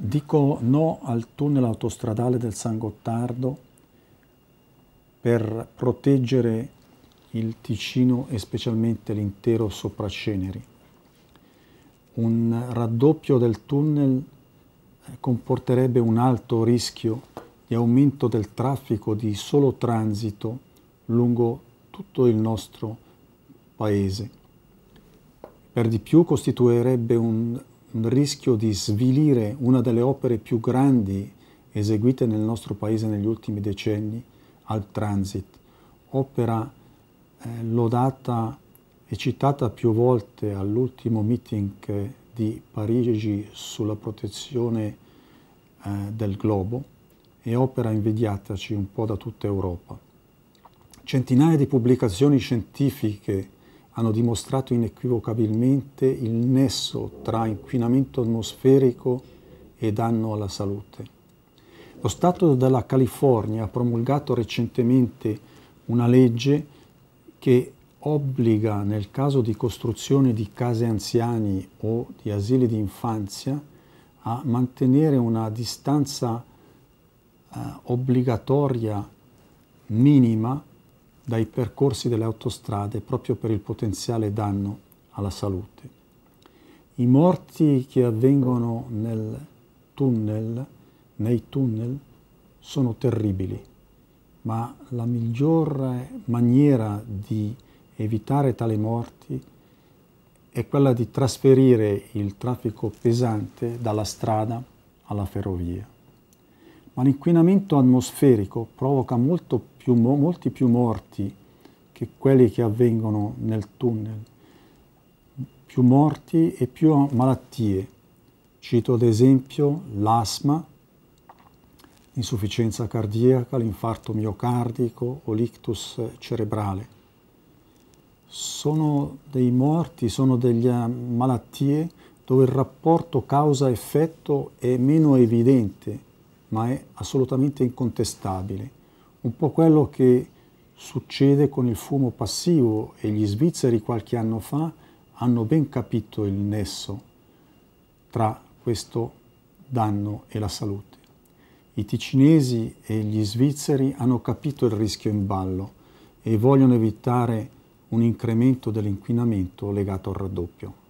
Dico no al tunnel autostradale del San Gottardo per proteggere il Ticino e specialmente l'intero Sopraceneri. Un raddoppio del tunnel eh, comporterebbe un alto rischio di aumento del traffico di solo transito lungo tutto il nostro paese. Per di più costituirebbe un rischio di svilire una delle opere più grandi eseguite nel nostro paese negli ultimi decenni, al Transit, opera eh, lodata e citata più volte all'ultimo meeting eh, di Parigi sulla protezione eh, del globo e opera invidiataci un po' da tutta Europa. Centinaia di pubblicazioni scientifiche hanno dimostrato inequivocabilmente il nesso tra inquinamento atmosferico e danno alla salute. Lo Stato della California ha promulgato recentemente una legge che obbliga nel caso di costruzione di case anziani o di asili di infanzia a mantenere una distanza eh, obbligatoria minima dai percorsi delle autostrade proprio per il potenziale danno alla salute. I morti che avvengono nel tunnel, nei tunnel sono terribili, ma la migliore maniera di evitare tali morti è quella di trasferire il traffico pesante dalla strada alla ferrovia ma l'inquinamento atmosferico provoca più, molti più morti che quelli che avvengono nel tunnel, più morti e più malattie. Cito ad esempio l'asma, l'insufficienza cardiaca, l'infarto miocardico o l'ictus cerebrale. Sono dei morti, sono delle eh, malattie dove il rapporto causa-effetto è meno evidente ma è assolutamente incontestabile. Un po' quello che succede con il fumo passivo e gli svizzeri qualche anno fa hanno ben capito il nesso tra questo danno e la salute. I ticinesi e gli svizzeri hanno capito il rischio in ballo e vogliono evitare un incremento dell'inquinamento legato al raddoppio.